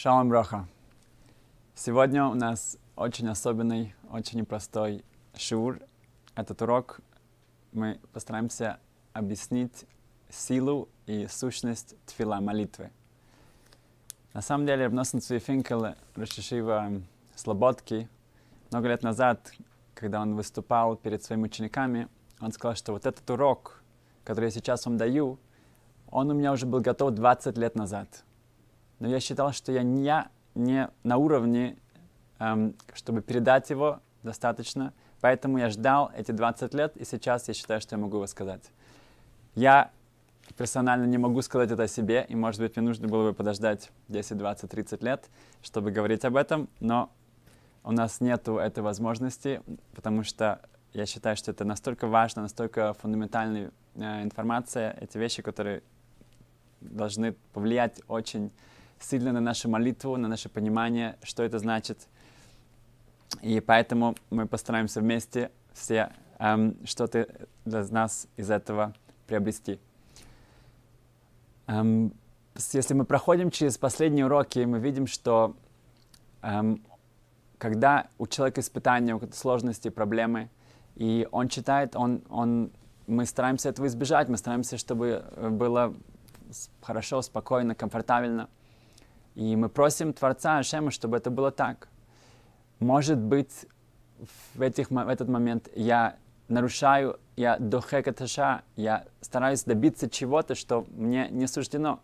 Шалом Броха. Сегодня у нас очень особенный, очень непростой шиур. Этот урок мы постараемся объяснить силу и сущность твила молитвы. На самом деле, Рабносен Цвифинкел, Рашишива Слободки, много лет назад, когда он выступал перед своими учениками, он сказал, что вот этот урок, который я сейчас вам даю, он у меня уже был готов 20 лет назад — но я считал, что я не, я не на уровне, эм, чтобы передать его достаточно, поэтому я ждал эти 20 лет, и сейчас я считаю, что я могу его сказать. Я персонально не могу сказать это о себе, и, может быть, мне нужно было бы подождать 10, 20, 30 лет, чтобы говорить об этом, но у нас нет этой возможности, потому что я считаю, что это настолько важно, настолько фундаментальная э, информация, эти вещи, которые должны повлиять очень сильно на нашу молитву, на наше понимание, что это значит. И поэтому мы постараемся вместе все эм, что-то для нас из этого приобрести. Эм, если мы проходим через последние уроки, мы видим, что эм, когда у человека испытания, у сложности, проблемы, и он читает, он, он, мы стараемся этого избежать, мы стараемся, чтобы э, было хорошо, спокойно, комфортабельно – и мы просим Творца Ашема, чтобы это было так. Может быть, в, этих, в этот момент я нарушаю, я каташа, я стараюсь добиться чего-то, что мне не суждено.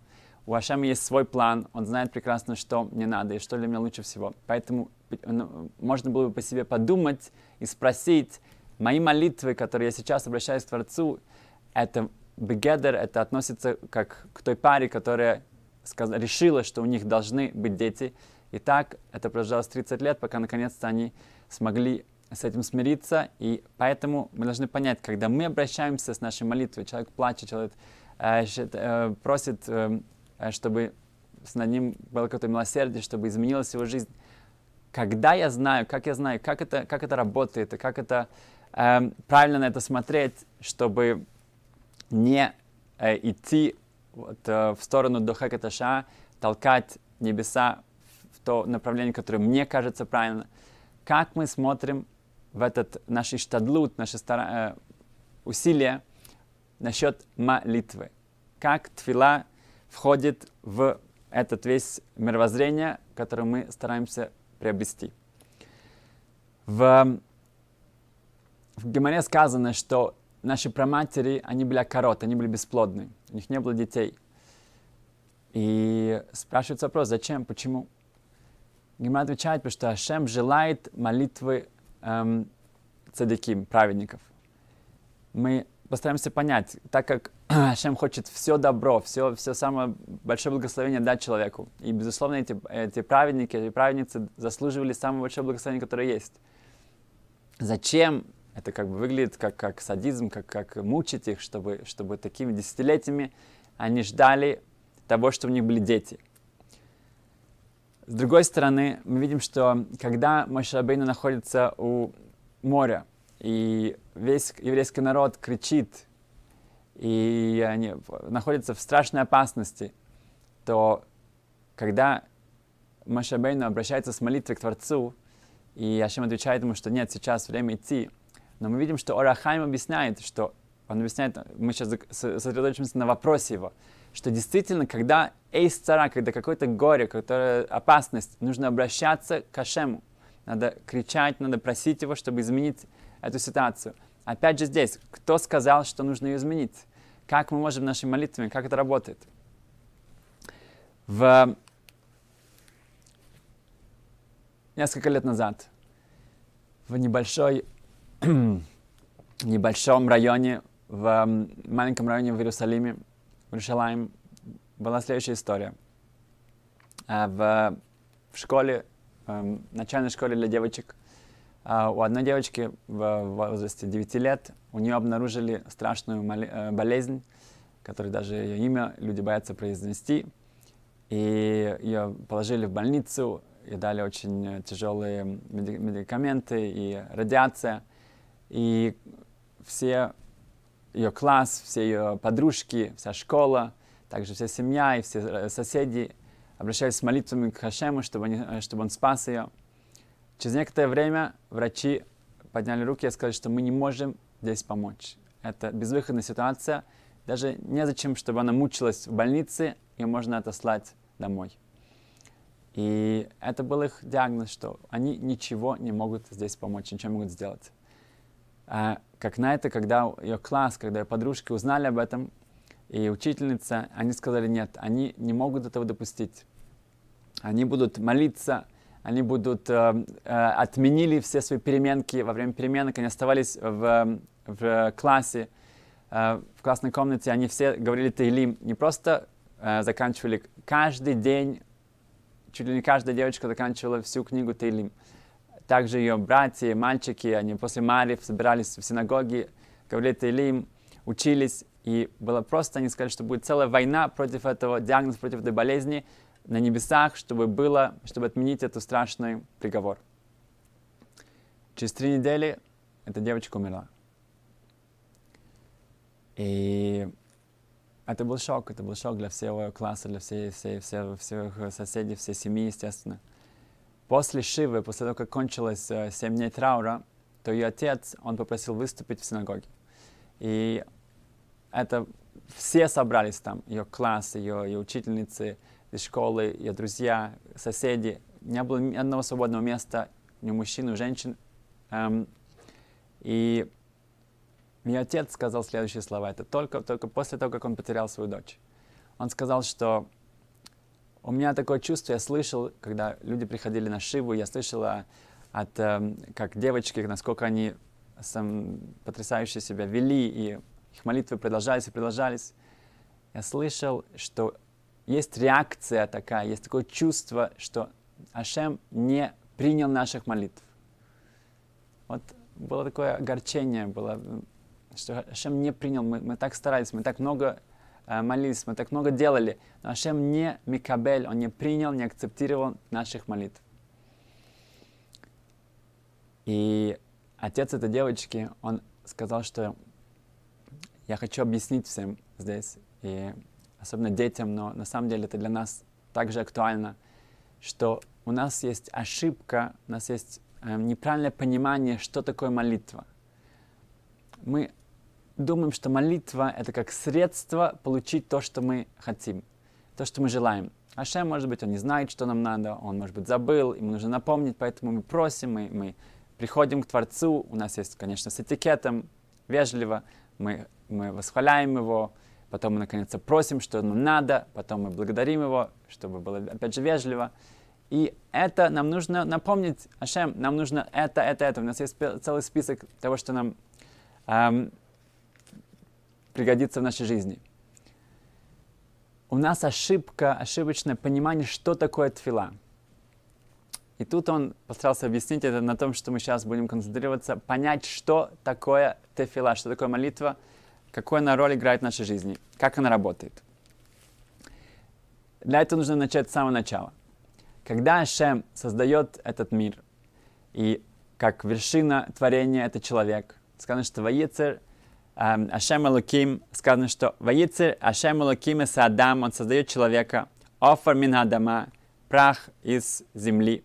У Ашема есть свой план, он знает прекрасно, что мне надо и что для меня лучше всего. Поэтому ну, можно было бы по себе подумать и спросить, мои молитвы, которые я сейчас обращаюсь к Творцу, это бегедер, это относится как к той паре, которая решила, что у них должны быть дети. И так это продолжалось 30 лет, пока наконец-то они смогли с этим смириться. И поэтому мы должны понять, когда мы обращаемся с нашей молитвой, человек плачет, человек э, э просит, э, э, чтобы с над ним было какое-то милосердие, чтобы изменилась его жизнь. Когда я знаю, как я знаю, как это, как это работает, и как это э, правильно на это смотреть, чтобы не э, идти вот, э, в сторону до Хакаташа, толкать небеса в то направление, которое мне кажется правильно. Как мы смотрим в этот наш иштадлут, наши стара... Э, усилия насчет молитвы? Как твила входит в этот весь мировоззрение, которое мы стараемся приобрести? В, в Гимаре сказано, что наши праматери, они были корот, они были бесплодны, у них не было детей. И спрашивается вопрос, зачем, почему? Гимра отвечает, потому что Ашем желает молитвы эм, цадиким, праведников. Мы постараемся понять, так как Ашем хочет все добро, все, все самое большое благословение дать человеку. И, безусловно, эти, эти праведники, эти праведницы заслуживали самое большое благословение, которое есть. Зачем это как бы выглядит как, как садизм, как, как мучить их, чтобы, чтобы такими десятилетиями они ждали того, что у них были дети. С другой стороны, мы видим, что когда Машарабейна находится у моря, и весь еврейский народ кричит, и они находятся в страшной опасности, то когда Машабейну обращается с молитвой к Творцу, и Ашем отвечает ему, что нет, сейчас время идти, но мы видим, что Орахайм объясняет, что он объясняет, мы сейчас сосредоточимся на вопросе его, что действительно, когда эйс цара, когда какое-то горе, какая-то опасность, нужно обращаться к Ашему. Надо кричать, надо просить его, чтобы изменить эту ситуацию. Опять же здесь, кто сказал, что нужно ее изменить? Как мы можем нашими молитвами, как это работает? В несколько лет назад в небольшой небольшом районе, в маленьком районе в Иерусалиме, в Иерусалиме, была следующая история. А, в, в школе, эм, в начальной школе для девочек, а, у одной девочки в возрасте 9 лет, у нее обнаружили страшную э, болезнь, которой даже ее имя люди боятся произнести. И ее положили в больницу, и дали очень тяжелые медикаменты и радиация – и все ее класс, все ее подружки, вся школа, также вся семья и все э, соседи обращались с молитвами к Хашему, чтобы, они, э, чтобы он спас ее. Через некоторое время врачи подняли руки и сказали, что мы не можем здесь помочь. Это безвыходная ситуация. Даже незачем, чтобы она мучилась в больнице, ее можно отослать домой. И это был их диагноз, что они ничего не могут здесь помочь, ничего не могут сделать. А, как на это, когда ее класс, когда ее подружки узнали об этом, и учительница, они сказали нет, они не могут этого допустить. Они будут молиться, они будут э, э, отменили все свои переменки во время переменок, они оставались в, в классе, э, в классной комнате, они все говорили Таилим, не просто э, заканчивали, каждый день, чуть ли не каждая девочка заканчивала всю книгу Таилим. Э, также ее братья, мальчики, они после Марьев собирались в синагоге, говорили Илим, учились, и было просто, они сказали, что будет целая война против этого диагноза, против этой болезни на небесах, чтобы было, чтобы отменить этот страшный приговор. Через три недели эта девочка умерла. И это был шок, это был шок для всего класса, для всей, всей, всей, всех соседей, всей семьи, естественно. После Шивы, после того, как кончилось 7 э, дней траура, то ее отец, он попросил выступить в синагоге. И это все собрались там, ее класс, ее, ее учительницы из школы, ее друзья, соседи. Не было ни одного свободного места, ни мужчин, ни женщин. Эм, и мой отец сказал следующие слова. Это только, только после того, как он потерял свою дочь. Он сказал, что у меня такое чувство, я слышал, когда люди приходили на Шиву, я слышала от, эм, как девочки, насколько они сам, потрясающе себя вели, и их молитвы продолжались и продолжались. Я слышал, что есть реакция такая, есть такое чувство, что Ашем не принял наших молитв. Вот было такое огорчение, было, что Ашем не принял, мы, мы так старались, мы так много Э, молились, мы так много делали, но Ашем не Микабель, он не принял, не акцептировал наших молитв. И отец этой девочки, он сказал, что я хочу объяснить всем здесь, и особенно детям, но на самом деле это для нас также актуально, что у нас есть ошибка, у нас есть э, неправильное понимание, что такое молитва. Мы думаем, что молитва — это как средство получить то, что мы хотим, то, что мы желаем. Ашем, может быть, он не знает, что нам надо, он, может быть, забыл, ему нужно напомнить, поэтому мы просим, мы, мы приходим к Творцу, у нас есть, конечно, с этикетом, вежливо, мы, мы восхваляем его, потом мы, наконец, то просим, что нам надо, потом мы благодарим его, чтобы было, опять же, вежливо. И это нам нужно напомнить, Ашем, нам нужно это, это, это. У нас есть целый список того, что нам эм, пригодится в нашей жизни. У нас ошибка, ошибочное понимание, что такое тфила. И тут он постарался объяснить это на том, что мы сейчас будем концентрироваться, понять, что такое тефила, что такое молитва, какую она роль играет в нашей жизни, как она работает. Для этого нужно начать с самого начала. Когда Ашем создает этот мир, и как вершина творения это человек, сказано, что Воецер Ашем Элоким, сказано, что «Ваицер Ашем Элоким и Садам», он создает человека, офер мин Адама», прах из земли.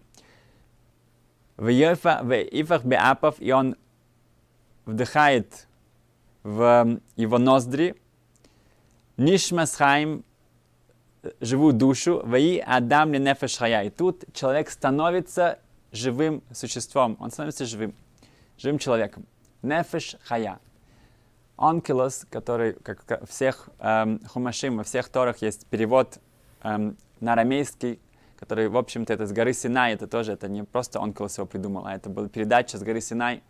В Йофа, в Ифах Беапов, и он вдыхает в его ноздри. Нишмасхайм, живую душу, ваи Адам ли нефешхая. И тут человек становится живым существом, он становится живым, живым человеком. Нефеш хая. Онкилос, который, как всех эм, хумашим, во всех Торах есть перевод эм, на арамейский, который, в общем-то, это с горы Синай, это тоже, это не просто Онкилос его придумал, а это была передача с горы Синай.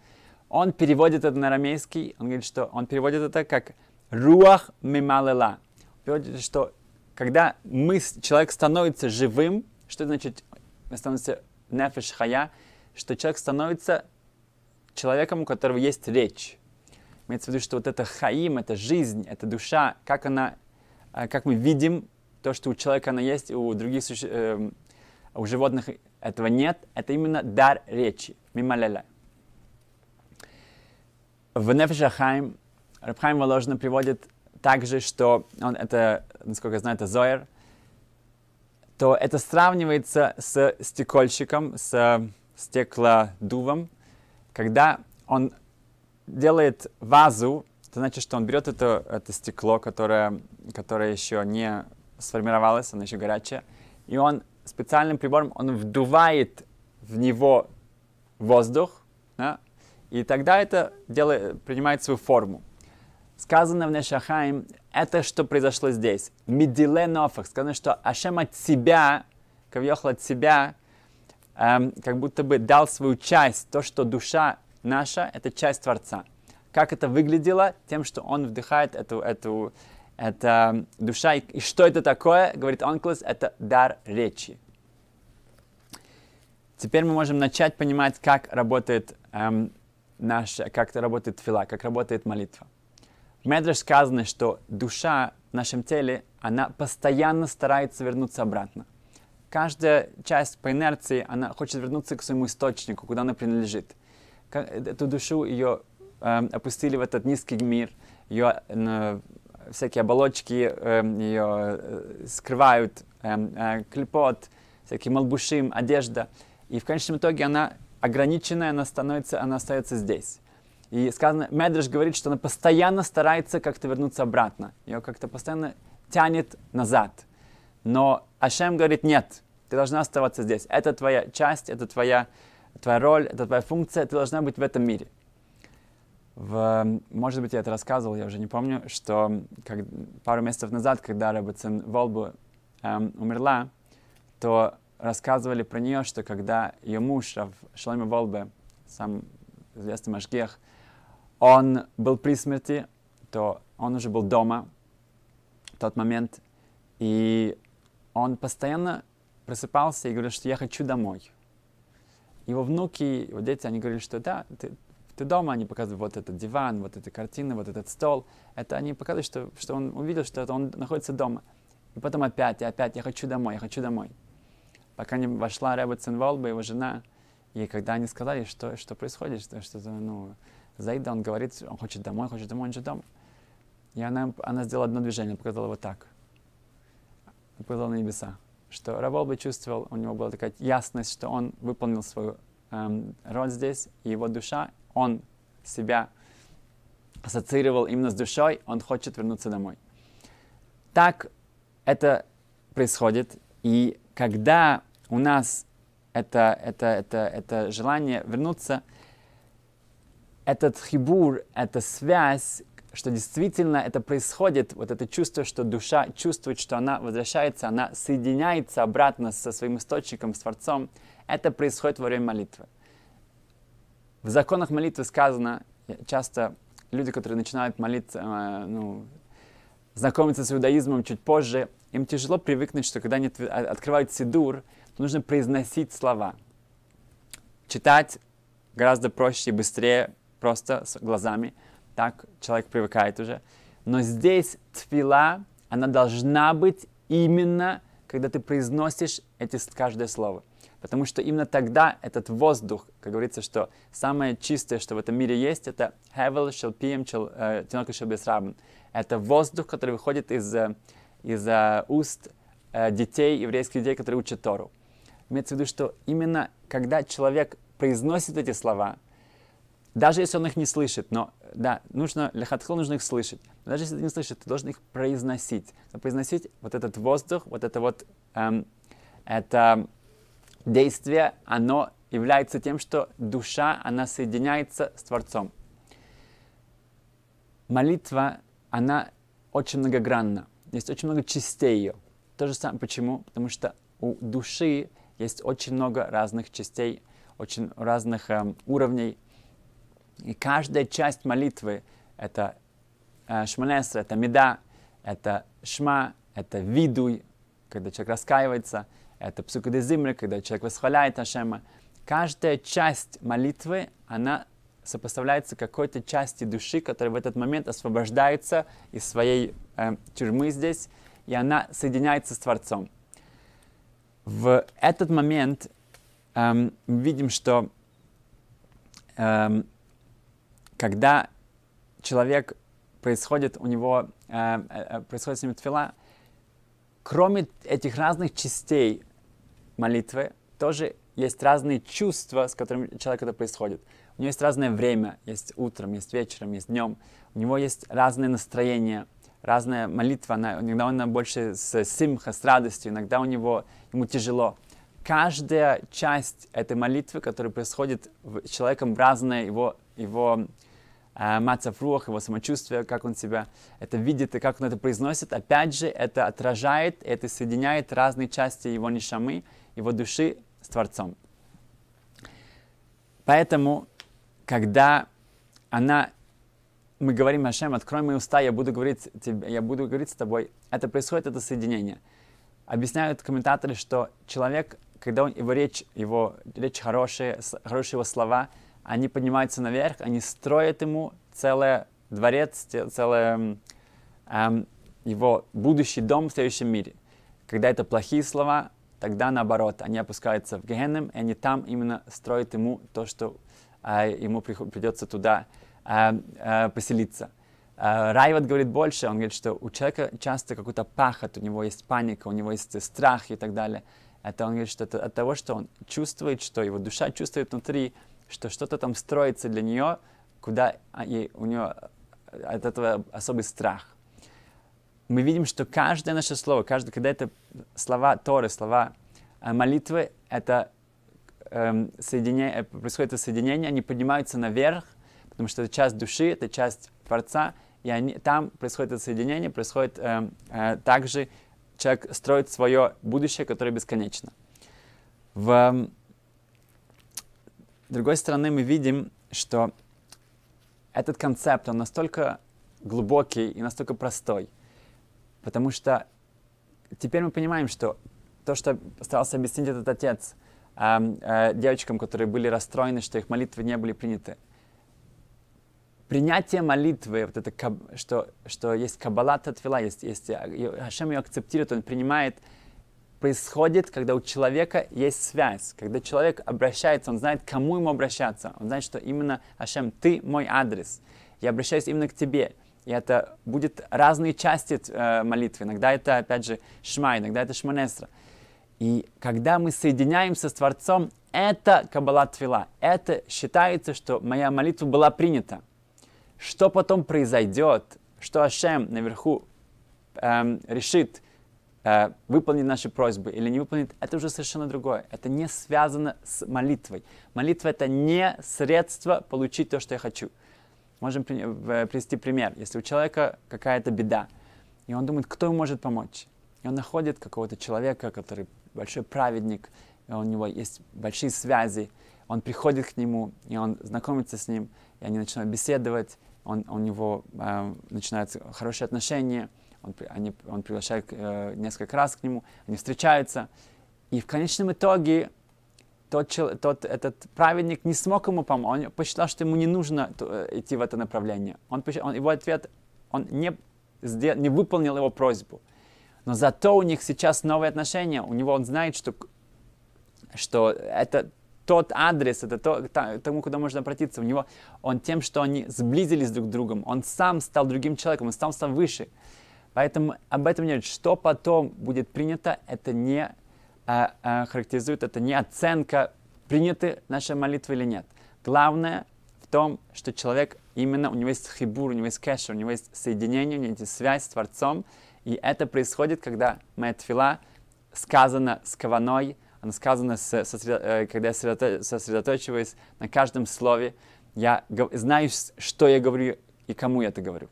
Он переводит это на арамейский, он говорит, что он переводит это как «руах мималела». Переводит, что когда мы, человек становится живым, что значит становится нефеш хая, что человек становится человеком, у которого есть речь. Имеется в виду, что вот это хаим, это жизнь, это душа, как она, э, как мы видим то, что у человека она есть, у других суще... Эм, у животных этого нет, это именно дар речи, мималеля. В Нефешахайм Рабхайм Воложина приводит также, что он это, насколько я знаю, это Зоер, то это сравнивается с стекольщиком, с э, стеклодувом, когда он делает вазу, это значит, что он берет это, это стекло, которое, которое еще не сформировалось, оно еще горячее, и он специальным прибором он вдувает в него воздух, да, и тогда это делает, принимает свою форму. Сказано в Нешахаим, это что произошло здесь. Медиле нофах. Сказано, что Ашем от себя, Кавьохл от себя, эм, как будто бы дал свою часть, то, что душа наша, это часть Творца. Как это выглядело? Тем, что он вдыхает эту, эту, это душа. И что это такое? Говорит Онклос, это дар речи. Теперь мы можем начать понимать, как работает эм, наша, как работает фила, как работает молитва. В Медреш сказано, что душа в нашем теле, она постоянно старается вернуться обратно. Каждая часть по инерции, она хочет вернуться к своему источнику, куда она принадлежит. Э, эту душу ее эм, опустили в этот низкий мир, ее всякие оболочки эм, ее э, скрывают, эм, э, клепот, всякие молбушим одежда. И в конечном итоге она ограниченная, она становится, она остается здесь. И сказано, Медреш говорит, что она постоянно старается как-то вернуться обратно. Ее как-то постоянно тянет назад. Но Ашем говорит, нет, ты должна оставаться здесь. Это твоя часть, это твоя твоя роль, это твоя функция, ты должна быть в этом мире. В, может быть, я это рассказывал, я уже не помню, что как, пару месяцев назад, когда Рэббетсон Волбу эм, умерла, то рассказывали про нее, что когда ее муж Шломе Волбе, сам известный Машгех, он был при смерти, то он уже был дома в тот момент, и он постоянно просыпался и говорил, что я хочу домой его внуки, его дети, они говорили, что да, ты, ты дома, они показывают вот этот диван, вот эта картина, вот этот стол. Это они показывают, что, что он увидел, что это он находится дома. И потом опять, и опять, я хочу домой, я хочу домой. Пока не вошла Рэбе Цинволба, его жена, и когда они сказали, что, что происходит, что, что ну, Заида, он говорит, он хочет домой, хочет домой, он же дома. И она, она сделала одно движение, показала вот так. Показала на небеса что Раволба чувствовал, у него была такая ясность, что он выполнил свою эм, роль здесь, и его душа, он себя ассоциировал именно с душой, он хочет вернуться домой. Так это происходит, и когда у нас это, это, это, это желание вернуться, этот хибур, эта связь, что действительно это происходит, вот это чувство, что душа чувствует, что она возвращается, она соединяется обратно со своим источником, с Творцом, это происходит во время молитвы. В законах молитвы сказано, э, часто люди, которые начинают молиться, э, ну, знакомиться с иудаизмом чуть позже, им тяжело привыкнуть, что когда они а, открывают сидур, то нужно произносить слова. Читать гораздо проще и быстрее, просто с глазами – так человек привыкает уже. Но здесь тфила, она должна быть именно, когда ты произносишь эти, каждое слово. Потому что именно тогда этот воздух, как говорится, что самое чистое, что в этом мире есть, это хевел шел пием шел Это воздух, который выходит из, э, из э, уст э, детей, еврейских детей, которые учат Тору. Имеется в виду, что именно когда человек произносит эти слова – даже если он их не слышит, но да, нужно, лихатхил нужно их слышать. Но даже если ты не слышишь, ты должен их произносить. Но произносить вот этот воздух, вот это вот, эм, это действие, оно является тем, что душа, она соединяется с Творцом. Молитва, она очень многогранна. Есть очень много частей ее. То же самое. Почему? Потому что у души есть очень много разных частей, очень разных эм, уровней. И каждая часть молитвы — это э, это меда, это шма, это видуй, когда человек раскаивается, это псукадезимра, когда человек восхваляет Ашема. Каждая часть молитвы, она сопоставляется какой-то части души, которая в этот момент освобождается из своей э, тюрьмы здесь, и она соединяется с Творцом. В этот момент эм, мы видим, что эм, когда человек происходит у него, э, э, э, происходит с ним тфила, кроме этих разных частей молитвы, тоже есть разные чувства, с которыми человек это происходит. У него есть разное время, есть утром, есть вечером, есть днем. У него есть разное настроение, разная молитва. Она, иногда он больше с симха, с радостью, иногда у него ему тяжело. Каждая часть этой молитвы, которая происходит с человеком в разное его, его а, Мацав Руах, его самочувствие, как он себя это видит и как он это произносит. Опять же, это отражает, это соединяет разные части его нишамы, его души с Творцом. Поэтому, когда она, мы говорим Ашем, открой мои уста, я буду говорить, тебе, я буду говорить с тобой, это происходит, это соединение. Объясняют комментаторы, что человек, когда он, его речь, его речь хорошая, хорошие его слова – они поднимаются наверх, они строят ему целый дворец, целый эм, его будущий дом в следующем мире. Когда это плохие слова, тогда наоборот, они опускаются в Гехенем, и они там именно строят ему то, что э, ему придется туда э, э, поселиться. Э, Райват говорит больше, он говорит, что у человека часто какой-то пахот, у него есть паника, у него есть страх и так далее. Это он говорит, что это от того, что он чувствует, что его душа чувствует внутри, что что-то там строится для нее, куда а, ей, у нее э, от этого особый страх. Мы видим, что каждое наше слово, каждое, когда это слова Торы, слова э, молитвы, это эм, соединя... Э, происходит это соединение, они поднимаются наверх, потому что это часть души, это часть Творца, и они, там происходит это соединение, происходит эм, э, также человек строит свое будущее, которое бесконечно. В эм, с другой стороны, мы видим, что этот концепт, он настолько глубокий и настолько простой, потому что теперь мы понимаем, что то, что старался объяснить этот отец э, э, девочкам, которые были расстроены, что их молитвы не были приняты, принятие молитвы, вот это, что, что есть каббалат отвела, есть, есть, э, Хашем ее акцептирует, он принимает, происходит, когда у человека есть связь, когда человек обращается, он знает, к кому ему обращаться, он знает, что именно Ашем, ты мой адрес, я обращаюсь именно к тебе. И это будет разные части э, молитвы. Иногда это, опять же, шма, иногда это шманестра. И когда мы соединяемся с Творцом, это Каббала Твила. Это считается, что моя молитва была принята. Что потом произойдет, что Ашем наверху эм, решит – э, выполнит наши просьбы или не выполнит, это уже совершенно другое. Это не связано с молитвой. Молитва это не средство получить то, что я хочу. Можем э, привести пример. Если у человека какая-то беда, и он думает, кто ему может помочь, и он находит какого-то человека, который большой праведник, и у него есть большие связи, он приходит к нему, и он знакомится с ним, и они начинают беседовать, он, у него э, начинаются хорошие отношения, он, они, он приглашает э, несколько раз к нему, они встречаются, и в конечном итоге тот, тот, этот праведник не смог ему помочь, он посчитал, что ему не нужно э, идти в это направление. Он, он, его ответ, он не, сдел, не выполнил его просьбу. Но зато у них сейчас новые отношения, у него он знает, что, что это тот адрес, это то, та, тому, куда можно обратиться. У него он тем, что они сблизились друг с другом, он сам стал другим человеком, он сам стал выше. Поэтому об этом не Что потом будет принято, это не а, а, характеризует, это не оценка, приняты наши молитвы или нет. Главное в том, что человек именно, у него есть хибур, у него есть кэш, у него есть соединение, у него есть связь с Творцом. И это происходит, когда моя твила сказана с каваной, она сказана, с, сосредо, э, когда я сосредоточиваюсь на каждом слове, я знаю, что я говорю и кому я это говорю.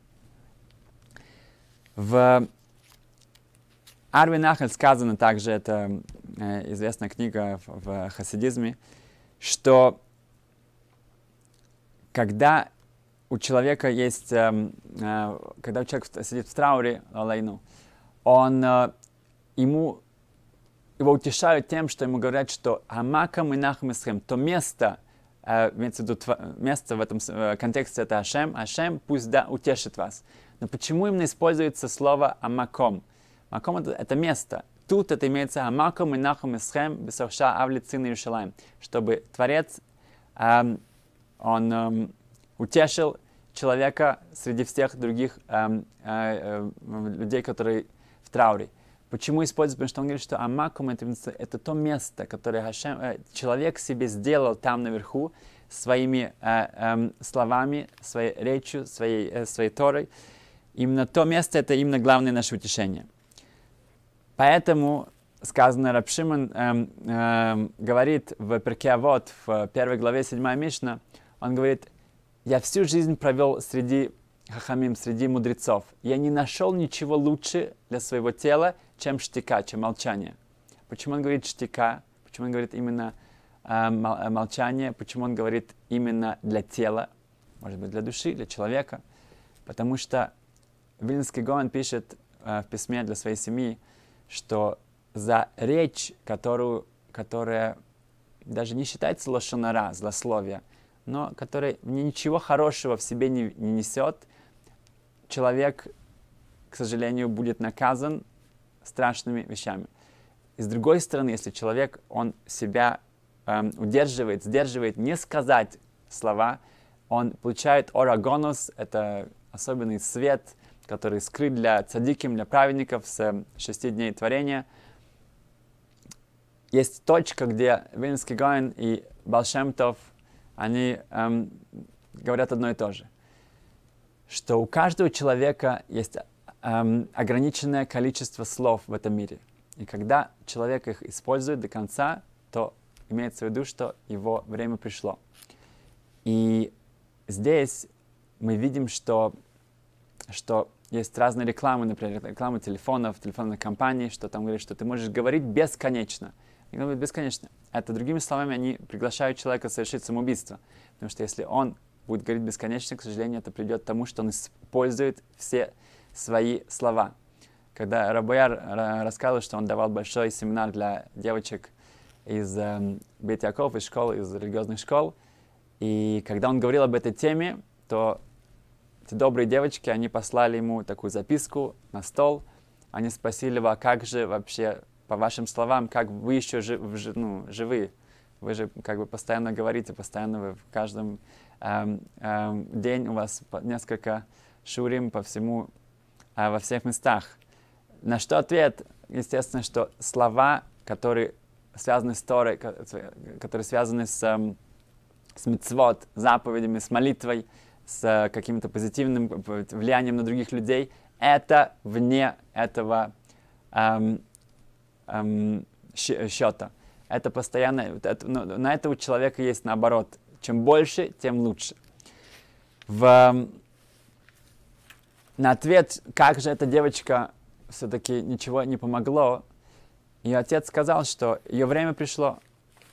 В Арви Нахаль сказано также, это э, известная книга в хасидизме, что когда у человека есть, эм, э, когда человек сидит в трауре, лайну, он э, ему его утешают тем, что ему говорят, что Амакам и Нахмисхем, то место, имеется в виду место в этом контексте это Ашем, Ашем пусть да утешит вас. Но почему именно используется слово «амаком»? «Амаком» — это, место. Тут это имеется «амаком» и «нахом» и «схем» «бесовша авлицин» и «решалаем», чтобы Творец, эм, он эм, утешил человека среди всех других эм, э, э, людей, которые в трауре. Почему используется? Потому что он говорит, что Амаком это, это то место, которое Хашем, э, человек себе сделал там наверху своими э, э, словами, своей речью, своей, э, своей Торой. Именно то место, это именно главное наше утешение. Поэтому сказано, Рабшиман эм, эм, говорит в Перкеавод, в первой главе 7 Мишна, он говорит, я всю жизнь провел среди хахамим, среди мудрецов. Я не нашел ничего лучше для своего тела, чем штика, чем молчание. Почему он говорит штика? Почему он говорит именно эм, э, молчание? Почему он говорит именно для тела? Может быть, для души, для человека? Потому что Вильнский Гоан пишет э, в письме для своей семьи, что за речь, которую, которая даже не считается лошонара, злословие, но которая ничего хорошего в себе не, не несет, человек, к сожалению, будет наказан страшными вещами. И с другой стороны, если человек, он себя эм, удерживает, сдерживает, не сказать слова, он получает орагонус, это особенный свет, который скрыт для цадиким, для праведников с шести дней творения. Есть точка, где Вильнский Гоин и Балшемтов, они эм, говорят одно и то же, что у каждого человека есть эм, ограниченное количество слов в этом мире. И когда человек их использует до конца, то имеется в виду, что его время пришло. И здесь мы видим, что, что есть разные рекламы, например, реклама телефонов, телефонных компаний, что там говорит, что ты можешь говорить бесконечно. И говорит, бесконечно. Это, другими словами, они приглашают человека совершить самоубийство. Потому что если он будет говорить бесконечно, к сожалению, это придет к тому, что он использует все свои слова. Когда Рабояр э, рассказывал, что он давал большой семинар для девочек из эм, Бетяков, из школ, из религиозных школ, и когда он говорил об этой теме, то эти добрые девочки, они послали ему такую записку на стол. Они спросили его, а как же вообще, по вашим словам, как вы еще жи жи ну, живы? Вы же как бы постоянно говорите, постоянно вы в каждом эм, эм, день у вас несколько шурим по всему, э, во всех местах. На что ответ? Естественно, что слова, которые связаны с Торой, которые связаны с, эм, с мицвод, заповедями, с молитвой – с э, каким-то позитивным э, влиянием на других людей, это вне этого эм, эм, э, счета. Это постоянно, это, ну, на это у человека есть наоборот. Чем больше, тем лучше. В, эм, на ответ, как же эта девочка все-таки ничего не помогло, ее отец сказал, что ее время пришло.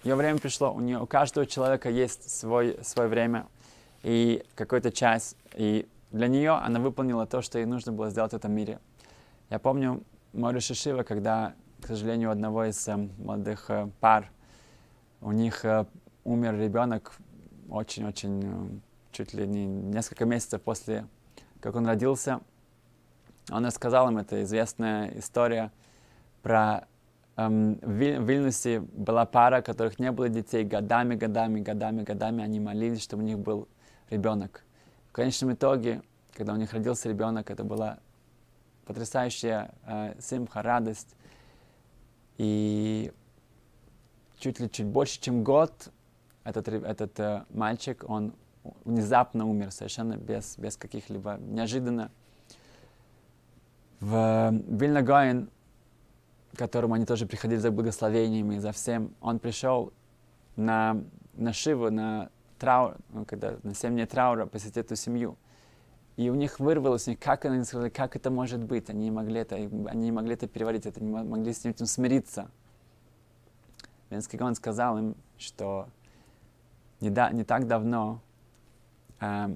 Ее время пришло, у нее у каждого человека есть свой, свое время, и какую то часть И для нее она выполнила то, что ей нужно было сделать в этом мире. Я помню Мори Шишива, когда, к сожалению, у одного из эм, молодых э, пар, у них э, умер ребенок очень-очень, э, чуть ли не несколько месяцев после, как он родился. Он рассказал им, это известная история про эм, в, Вильнюсе была пара, которых не было детей годами, годами, годами, годами. Они молились, чтобы у них был ребенок. В конечном итоге, когда у них родился ребенок, это была потрясающая э, симха, радость. И чуть ли чуть больше, чем год, этот, этот э, мальчик, он внезапно умер, совершенно без, без каких-либо, неожиданно. В э, Вильна Гоин, к которому они тоже приходили за благословениями за всем, он пришел на, на Шиву, на траур, ну, когда на 7 дней траура посетить эту семью. И у них вырвалось, у них как, они сказали, как это может быть, они не могли это, они не могли это переварить, это не могли с этим смириться. Венский он сказал им, что не, да, не так давно э,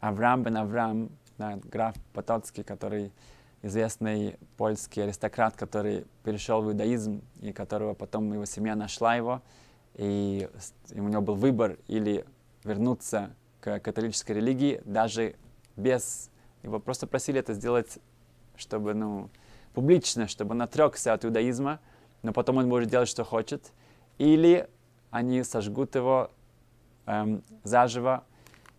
Авраам бен Авраам, да, граф Потоцкий, который известный польский аристократ, который перешел в иудаизм, и которого потом его семья нашла его, и у него был выбор или вернуться к католической религии, даже без... Его просто просили это сделать, чтобы, ну, публично, чтобы он отрекся от иудаизма, но потом он может делать, что хочет, или они сожгут его эм, заживо,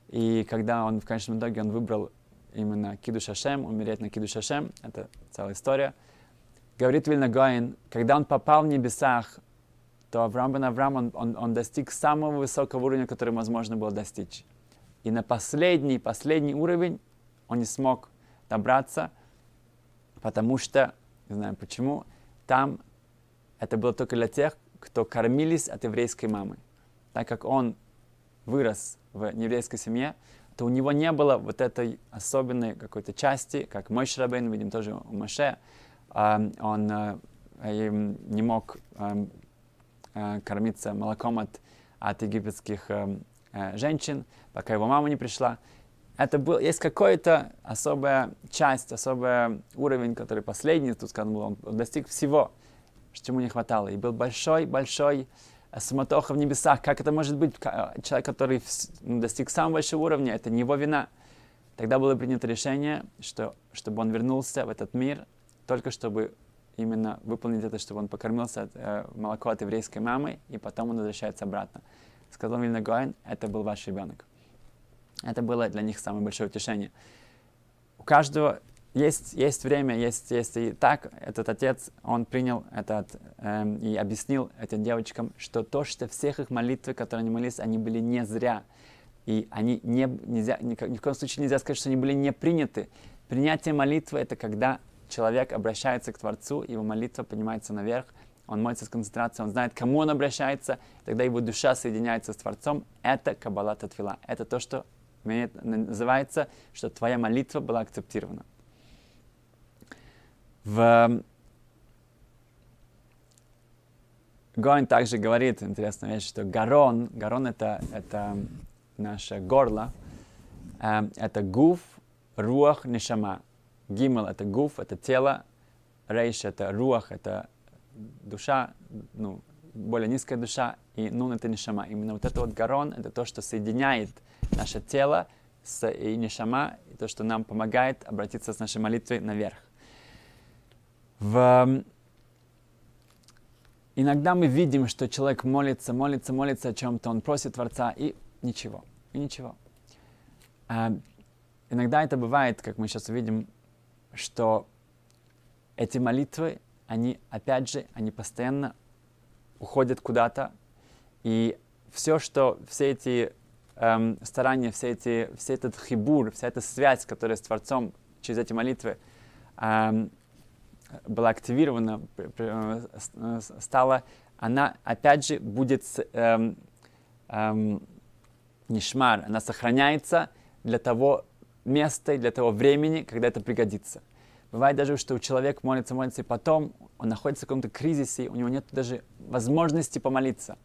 и когда он в конечном итоге он выбрал именно Киду Шашем, умереть на Киду Шашем, это целая история, говорит Вильна Гоин, когда он попал в небесах, то Авраам бен Авраам, он, он, он достиг самого высокого уровня, который возможно было достичь. И на последний, последний уровень он не смог добраться, потому что, не знаю почему, там это было только для тех, кто кормились от еврейской мамы. Так как он вырос в еврейской семье, то у него не было вот этой особенной какой-то части, как мой Шрабейн, видим тоже у Маше, а, он э, не мог эм, Э, кормиться молоком от, от египетских эм, э, женщин, пока его мама не пришла. Это был, есть какая-то особая часть, особый уровень, который последний, тут сказано было, он достиг всего, чему не хватало. И был большой-большой э, суматоха в небесах. Как это может быть? Человек, который ну, достиг самого большого уровня, это не его вина. Тогда было принято решение, что, чтобы он вернулся в этот мир, только чтобы именно выполнить это, чтобы он покормился от, э, молоко от еврейской мамы, и потом он возвращается обратно. Сказал Вильна Гоэн, это был ваш ребенок. Это было для них самое большое утешение. У каждого есть, есть время, есть, есть и так. Этот отец, он принял это эм, и объяснил этим девочкам, что то, что всех их молитвы, которые они молились, они были не зря. И они не, нельзя, ни, ни в коем случае нельзя сказать, что они были не приняты. Принятие молитвы — это когда человек обращается к Творцу, его молитва поднимается наверх, он молится с концентрацией, он знает, кому он обращается, тогда его душа соединяется с Творцом. Это Каббала Татвила. Это то, что называется, что твоя молитва была акцептирована. В эм, Гоин также говорит интересная вещь, что гарон, гарон это, это наше горло, эм, это гуф, руах, нишама. Гимл – это гуф, это тело, рейш – это руах, это душа, ну, более низкая душа, и нун – это нишама. Именно вот это вот гарон – это то, что соединяет наше тело с и нишама, и то, что нам помогает обратиться с нашей молитвой наверх. В... Эм, иногда мы видим, что человек молится, молится, молится о чем-то, он просит Творца, и ничего, и ничего. А иногда это бывает, как мы сейчас увидим, что эти молитвы, они опять же, они постоянно уходят куда-то, и все, что, все эти эм, старания, все эти, все этот хибур, вся эта связь, которая с Творцом через эти молитвы эм, была активирована, стала, она опять же будет эм, эм, нишмар, она сохраняется для того, места и для того времени, когда это пригодится. Бывает даже, что человек молится, молится, и потом он находится в каком-то кризисе, у него нет даже возможности помолиться.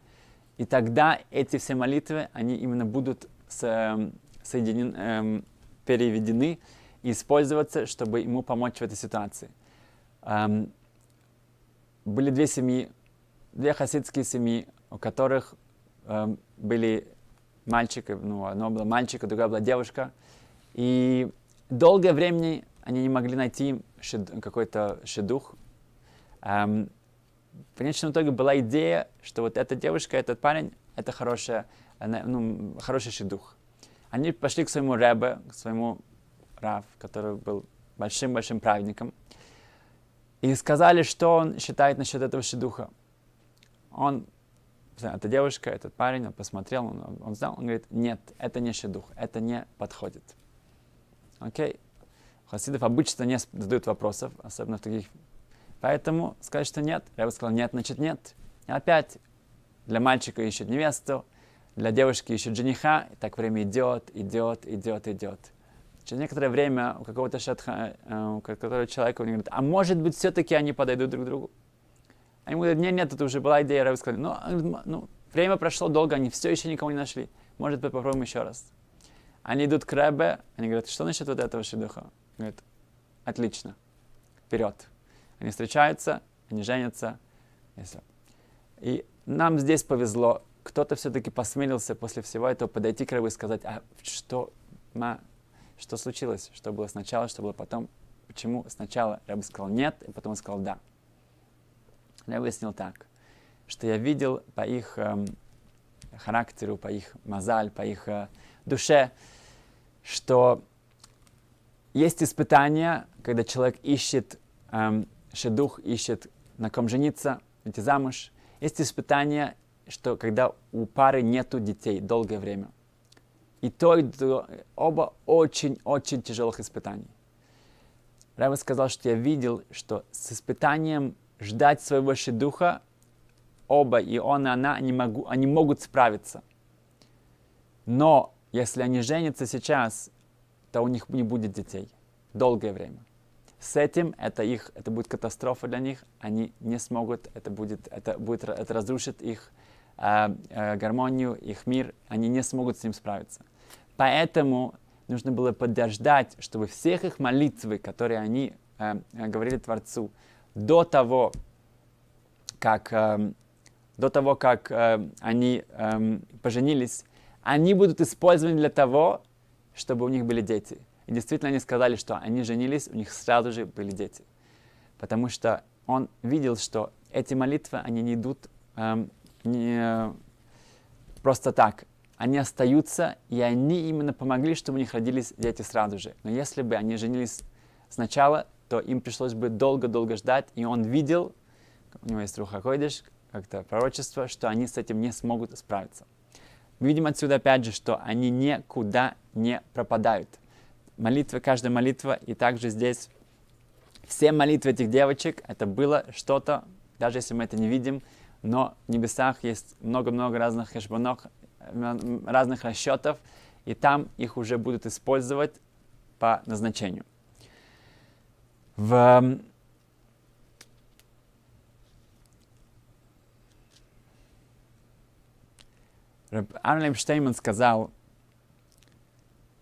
И тогда эти все молитвы, они именно будут эм, соединены, эм, переведены и использоваться, чтобы ему помочь в этой ситуации. Эм, были две семьи, две хасидские семьи, у которых были мальчик, ну, одно было мальчик, а другая была девушка. И долгое время они не могли найти какой-то шедух. Эм, в конечном итоге была идея, что вот эта девушка, этот парень, это хорошая, э, ну, хороший шедух. Они пошли к своему рэбе, к своему Рав, который был большим-большим праведником, и сказали, что он считает насчет этого шедуха. Он, эта девушка, этот парень, он посмотрел, он, он знал, он говорит, нет, это не шедух, это не подходит. Окей. У хасидов обычно не задают вопросов, особенно в таких. Поэтому сказать, что нет. я бы сказал, нет, значит нет. И опять для мальчика ищет невесту, для девушки ищет жениха. И так время идет, идет, идет, идет. Через некоторое время у какого-то шатха, э, у которого человека, он говорит, а может быть, все-таки они подойдут друг к другу? Они говорят, нет, нет, это уже была идея, Я бы сказал, ну, а, ну, время прошло долго, они все еще никого не нашли. Может быть, попробуем еще раз. Они идут к Рэбе, они говорят, что насчет вот этого шедуха? Говорит, отлично, вперед. Они встречаются, они женятся. И нам здесь повезло, кто-то все-таки посмелился после всего этого подойти к Рэбе и сказать, а что, ма, что случилось, что было сначала, что было потом, почему сначала Рэбе сказал нет, и потом он сказал да. Я выяснил так, что я видел по их эм, характеру, по их мозаль, по их э, душе, что есть испытания, когда человек ищет эм, шедух, ищет на ком жениться, идти замуж. Есть испытания, что когда у пары нету детей долгое время. И то, и то, оба очень-очень тяжелых испытаний. Рава сказал, что я видел, что с испытанием ждать своего духа оба, и он, и она, они, могу, они могут справиться. Но если они женятся сейчас, то у них не будет детей долгое время. С этим это их, это будет катастрофа для них. Они не смогут, это будет, это будет, это разрушит их э, э, гармонию, их мир. Они не смогут с ним справиться. Поэтому нужно было подождать, чтобы всех их молитвы, которые они э, э говорили Творцу, до того, как э, до того, как э, они э, поженились, они будут использованы для того, чтобы у них были дети. И действительно они сказали, что они женились, у них сразу же были дети. Потому что он видел, что эти молитвы, они не идут эм, не, просто так. Они остаются, и они именно помогли, чтобы у них родились дети сразу же. Но если бы они женились сначала, то им пришлось бы долго-долго ждать, и он видел, у него есть Рухакойдыш, как-то пророчество, что они с этим не смогут справиться. Мы видим отсюда опять же, что они никуда не пропадают. Молитва, каждая молитва, и также здесь все молитвы этих девочек, это было что-то, даже если мы это не видим, но в небесах есть много-много разных хешбонок, разных расчетов, и там их уже будут использовать по назначению. В Арнольд Штейман сказал,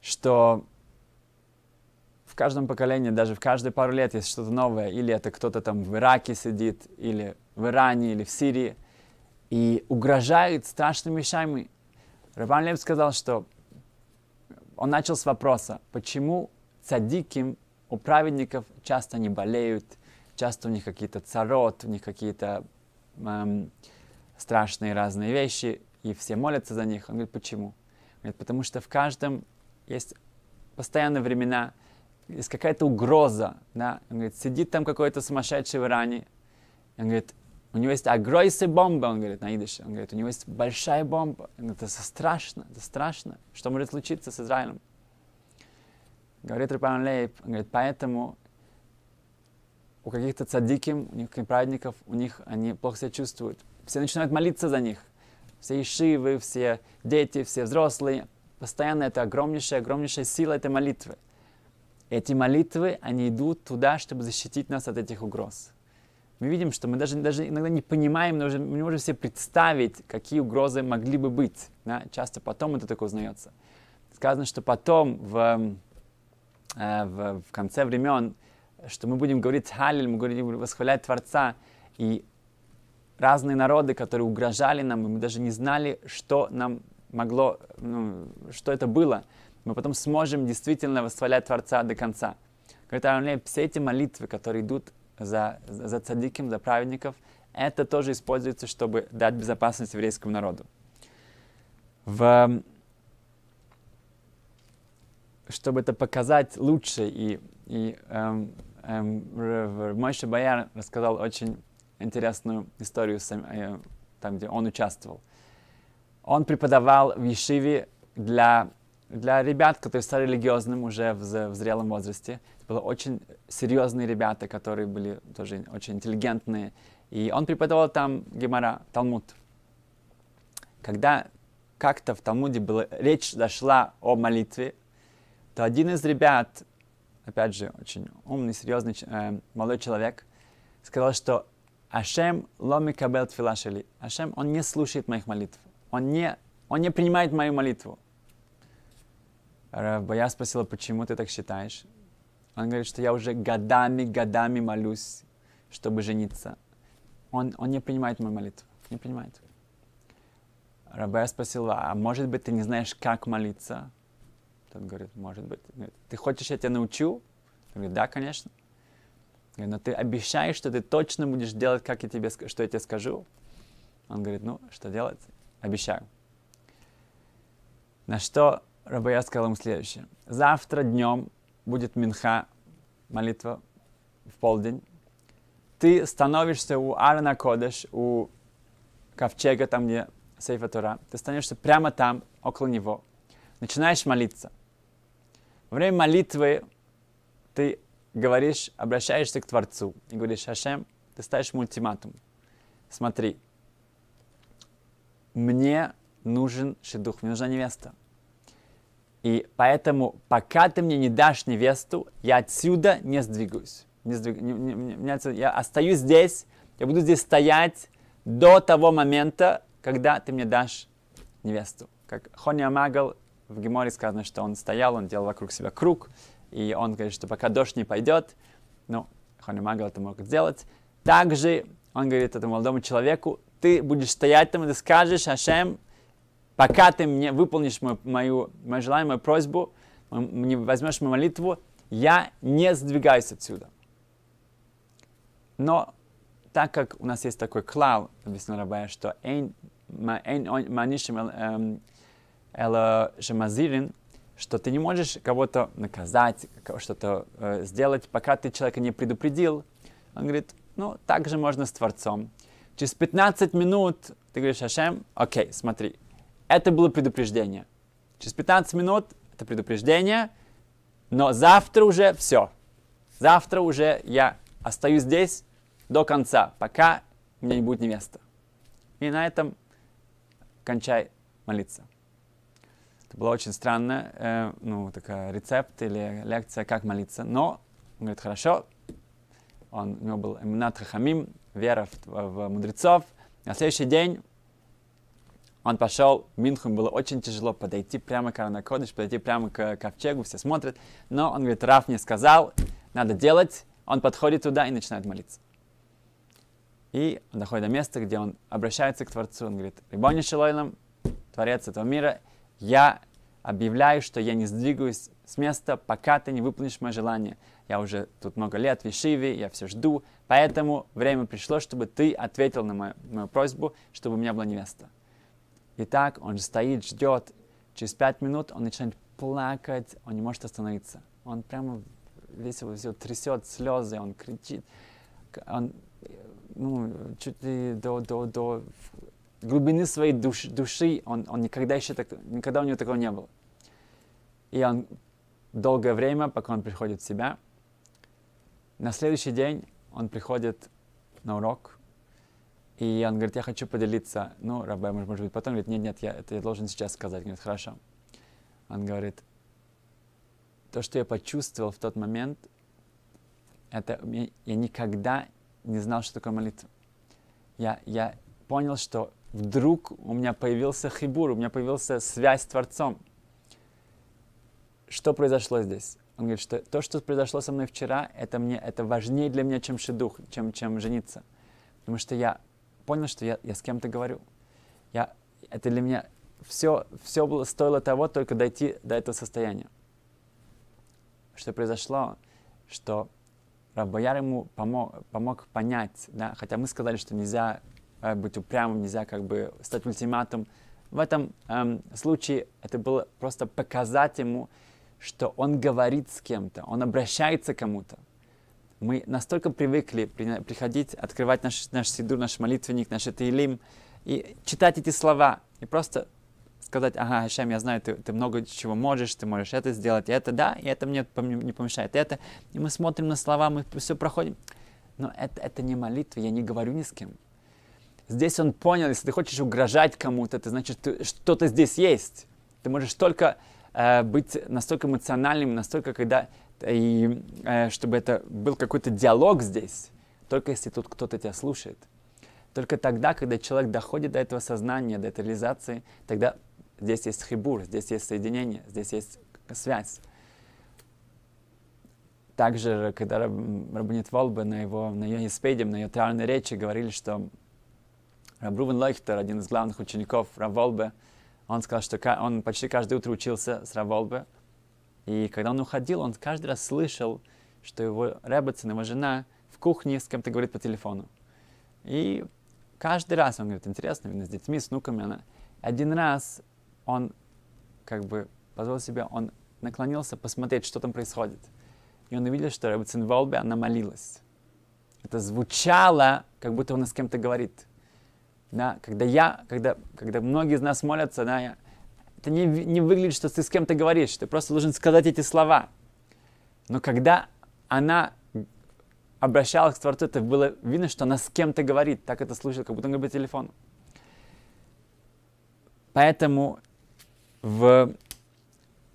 что в каждом поколении, даже в каждые пару лет есть что-то новое. Или это кто-то там в Ираке сидит, или в Иране, или в Сирии. И угрожает страшными вещами. Рабан Лев сказал, что он начал с вопроса, почему цадиким у праведников часто не болеют, часто у них какие-то царот, у них какие-то эм, страшные разные вещи и все молятся за них. Он говорит, почему? Он говорит, потому что в каждом есть постоянные времена, есть какая-то угроза, да. Он говорит, сидит там какой-то сумасшедший в Иране. Он говорит, у него есть агройсы бомба, он говорит на идыше. Он говорит, у него есть большая бомба. Он говорит, это страшно, это страшно. Что может случиться с Израилем? Говорит Рапан Лейб, он говорит, поэтому у каких-то цадиким, у них праведников, у них они плохо себя чувствуют. Все начинают молиться за них все ишивы, все дети, все взрослые. Постоянно это огромнейшая, огромнейшая сила этой молитвы. Эти молитвы, они идут туда, чтобы защитить нас от этих угроз. Мы видим, что мы даже, даже иногда не понимаем, но уже мы не можем себе представить, какие угрозы могли бы быть. Да? Часто потом это только узнается. Сказано, что потом, в, эм, э, в, в конце времен, что мы будем говорить «Халиль», мы будем восхвалять Творца, и разные народы, которые угрожали нам, и мы даже не знали, что нам могло, ну, что это было, мы потом сможем действительно восхвалять Творца до конца. Говорит все эти молитвы, которые идут за, за цадиким, за праведников, это тоже используется, чтобы дать безопасность еврейскому народу. В, эм, чтобы это показать лучше, и, и эм, эм, Мойша Баяр рассказал очень интересную историю, э, там, где он участвовал. Он преподавал в Ешиве для, для ребят, которые стали религиозным уже в, в зрелом возрасте. Это были очень серьезные ребята, которые были тоже очень интеллигентные. И он преподавал там Гемора, Талмуд. Когда как-то в Талмуде была, речь дошла о молитве, то один из ребят, опять же, очень умный, серьезный э, молодой человек, сказал, что Ашем Ломи ломикабел тфилашели. Ашем, он не слушает моих молитв. Он не, он не принимает мою молитву. Я спросила, почему ты так считаешь? Он говорит, что я уже годами, годами молюсь, чтобы жениться. Он, он не принимает мою молитву. Не принимает. я спросила, а может быть, ты не знаешь, как молиться? Тот говорит, может быть. Говорит, ты хочешь, я тебя научу? Он говорит, да, конечно но ты обещаешь, что ты точно будешь делать, как я тебе, что я тебе скажу? Он говорит, ну, что делать? Обещаю. На что Рабая сказал ему следующее. Завтра днем будет Минха, молитва в полдень. Ты становишься у Арна Кодеш, у ковчега, там где Сейфа Тора. Ты становишься прямо там, около него. Начинаешь молиться. Во время молитвы ты говоришь, обращаешься к Творцу и говоришь, Ашем, ты ставишь ему ультиматум. Смотри, мне нужен шедух, мне нужна невеста. И поэтому, пока ты мне не дашь невесту, я отсюда не сдвигаюсь. Не сдвиг... не, не, не, отсюда... Я остаюсь здесь, я буду здесь стоять до того момента, когда ты мне дашь невесту. Как Хоня Магал в Геморе сказано, что он стоял, он делал вокруг себя круг, и он говорит, что пока дождь не пойдет, ну, Ханумага это мог сделать. Также он говорит этому молодому человеку, ты будешь стоять там и ты скажешь, Ашем, пока ты мне выполнишь мою, мою, мое желание, мою просьбу, мне возьмешь мою молитву, я не сдвигаюсь отсюда. Но так как у нас есть такой клал, объяснил Рабая, что «Эйн манишим эм, эл шамазирин», что ты не можешь кого-то наказать, что-то э, сделать, пока ты человека не предупредил. Он говорит, ну, так же можно с Творцом. Через 15 минут ты говоришь, Ашем, окей, смотри, это было предупреждение. Через 15 минут это предупреждение, но завтра уже все. Завтра уже я остаюсь здесь до конца, пока у меня не будет невеста. И на этом кончай молиться. Это было очень странно, э, ну, такая рецепт или лекция, как молиться. Но, он говорит, хорошо, он, у него был Эминат Хахамим, вера в, в, в мудрецов. На следующий день он пошел в было очень тяжело подойти прямо к Аранакодыш, подойти прямо к ковчегу, все смотрят. Но он говорит, Раф мне сказал, надо делать. Он подходит туда и начинает молиться. И он доходит до места, где он обращается к Творцу, он говорит, Рибони Шилойлам, Творец этого мира, я объявляю, что я не сдвигаюсь с места, пока ты не выполнишь мое желание. Я уже тут много лет в Ишиве, я все жду, поэтому время пришло, чтобы ты ответил на мою, мою просьбу, чтобы у меня была невеста. Итак, он стоит, ждет. Через пять минут он начинает плакать, он не может остановиться. Он прямо весь его все трясет, слезы, он кричит. Он ну, чуть ли до, до, до глубины своей душ, души он, он никогда еще так, никогда у него такого не было. И он долгое время, пока он приходит в себя, на следующий день он приходит на урок, и он говорит, я хочу поделиться. Ну, Рабай, может, может быть, потом говорит, нет, нет, я, это я должен сейчас сказать. Он говорит, хорошо. Он говорит, то, что я почувствовал в тот момент, это я никогда не знал, что такое молитва. Я, я понял, что вдруг у меня появился хибур, у меня появилась связь с Творцом. Что произошло здесь? Он говорит, что то, что произошло со мной вчера, это, мне, это важнее для меня, чем шедух, чем, чем жениться. Потому что я понял, что я, я с кем-то говорю. Я, это для меня все, все было, стоило того, только дойти до этого состояния. Что произошло, что Раббояр ему помог, помог понять, да, хотя мы сказали, что нельзя Э, быть упрямым, нельзя как бы стать ультиматум. В этом эм, случае это было просто показать ему, что он говорит с кем-то, он обращается к кому-то. Мы настолько привыкли при, приходить, открывать наш, наш сидур, наш молитвенник, наш Таилим, и читать эти слова, и просто сказать, ага, Хашем, я знаю, ты, ты много чего можешь, ты можешь это сделать, и это, да, и это мне не помешает, и это. И мы смотрим на слова, мы все проходим. Но это, это не молитва, я не говорю ни с кем. Здесь он понял, если ты хочешь угрожать кому-то, это значит, что-то здесь есть. Ты можешь только э, быть настолько эмоциональным, настолько, когда, и, э, чтобы это был какой-то диалог здесь, только если тут кто-то тебя слушает. Только тогда, когда человек доходит до этого сознания, до этой реализации, тогда здесь есть хибур, здесь есть соединение, здесь есть связь. Также, когда Рабанит Волба на, его, на ее испеде, на ее травной речи говорили, что Рабрувен э, Лейхтер, один из главных учеников Раволбе, он сказал, что он почти каждое утро учился с Раволбе. И когда он уходил, он каждый раз слышал, что его Рэббетсон, его жена, в кухне с кем-то говорит по телефону. И каждый раз он говорит, интересно, видно, с детьми, с внуками она. Один раз он как бы позвал себя, он наклонился посмотреть, что там происходит. И он увидел, что Рэббетсон Волбе, она молилась. Это звучало, как будто он с кем-то говорит да, когда я, когда, когда многие из нас молятся, да, я, это не, не выглядит, что ты с кем-то говоришь, ты просто должен сказать эти слова. Но когда она обращалась к Творцу, это было видно, что она с кем-то говорит, так это слышал, как будто он говорит по телефону. Поэтому в,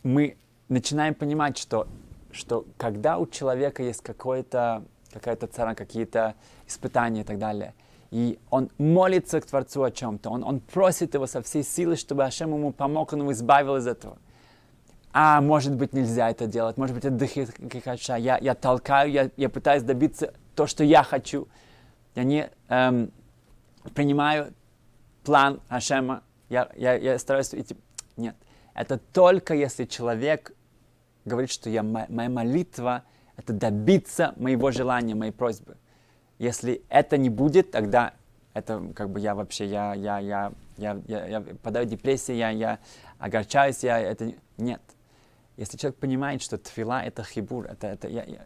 мы начинаем понимать, что, что когда у человека есть какое-то, какая-то цара, какие-то испытания и так далее – и он молится к Творцу о чем-то, он, он просит его со всей силы, чтобы Ашем ему помог, он его избавил из этого. А, может быть, нельзя это делать, может быть, это дыхаша, я, я толкаю, я, я пытаюсь добиться то, что я хочу. Я не эм, принимаю план Ашема, я, я, я стараюсь идти. Типа, нет, это только если человек говорит, что я, моя молитва – это добиться моего желания, моей просьбы. Если это не будет, тогда это как бы я вообще, я, я, я, я, я, я подаю депрессии, я, я огорчаюсь, я это... Нет. Если человек понимает, что твила — это хибур, это, это я, я,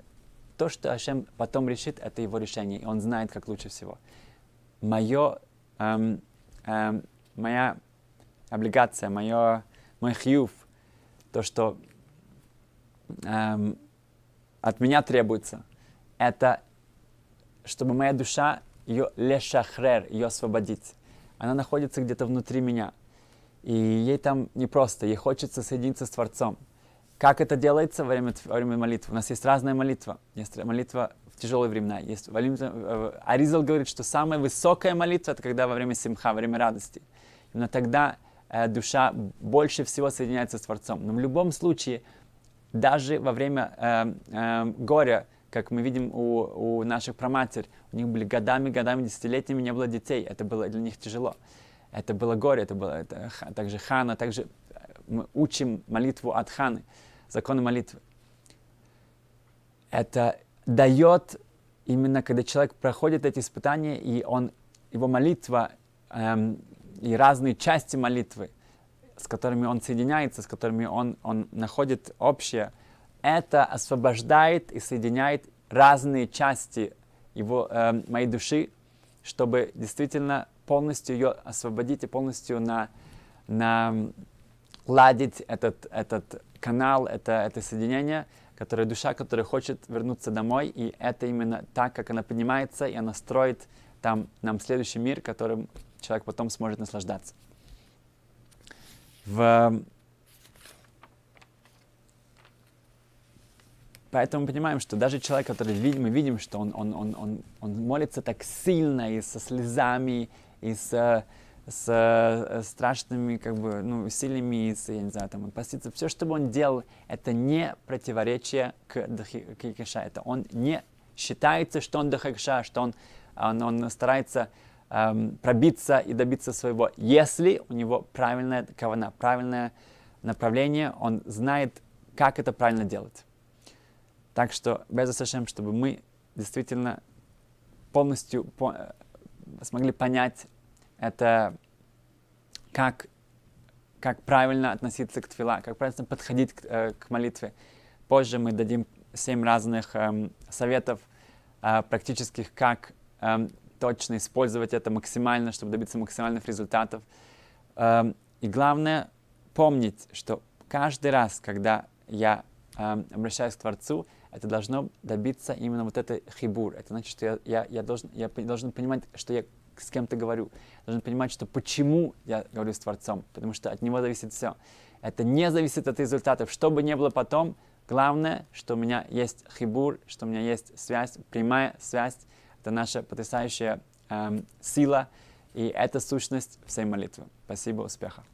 то, что Ашем потом решит, это его решение, и он знает, как лучше всего. Мое, эм, эм, моя облигация, мое, мой хьюв, то, что эм, от меня требуется, это чтобы моя душа, ее лешахрер, ее освободить. Она находится где-то внутри меня. И ей там непросто, ей хочется соединиться с Творцом. Как это делается во время, во время молитвы? У нас есть разная молитва. Есть молитва в тяжелые времена. Есть э, Аризал говорит, что самая высокая молитва это когда во время симха, во время радости. Именно тогда э, душа больше всего соединяется с Творцом. Но в любом случае, даже во время э, э, горя, как мы видим у, у наших проматерь, у них были годами, годами, десятилетиями не было детей. Это было для них тяжело. Это было горе, это было это, а также хана, также э, мы учим молитву от ханы, законы молитвы. Это дает именно, когда человек проходит эти испытания, и он, его молитва эм, и разные части молитвы, с которыми он соединяется, с которыми он, он находит общее – это освобождает и соединяет разные части его, э, моей души, чтобы действительно полностью ее освободить и полностью на, на ладить этот, этот канал, это, это соединение, которое душа, которая хочет вернуться домой, и это именно так, как она поднимается, и она строит там нам следующий мир, которым человек потом сможет наслаждаться. В Поэтому мы понимаем, что даже человек, который видим, мы видим, что он, он, он, он, он молится так сильно и со слезами, и с, с э, страшными, как бы, ну, сильными, с, я не знаю, там, он постится. Все, что бы он делал, это не противоречие к Дахикиша. Это он не считается, что он Дахикиша, а что он, он, он старается эм, пробиться и добиться своего, если у него правильная кавана, правильное направление, он знает, как это правильно делать. Так что, без Ашем, чтобы мы действительно полностью по, э, смогли понять это, как, как правильно относиться к твила, как правильно подходить к, э, к молитве. Позже мы дадим семь разных эм, советов э, практических, как эм, точно использовать это максимально, чтобы добиться максимальных результатов. Эм, и главное помнить, что каждый раз, когда я эм, обращаюсь к Творцу, это должно добиться именно вот этой хибур. Это значит, что я, я, я, должен, я должен понимать, что я с кем-то говорю. должен понимать, что почему я говорю с Творцом, потому что от него зависит все. Это не зависит от результатов. Что бы ни было потом, главное, что у меня есть хибур, что у меня есть связь, прямая связь. Это наша потрясающая эм, сила, и это сущность всей молитвы. Спасибо, успехов!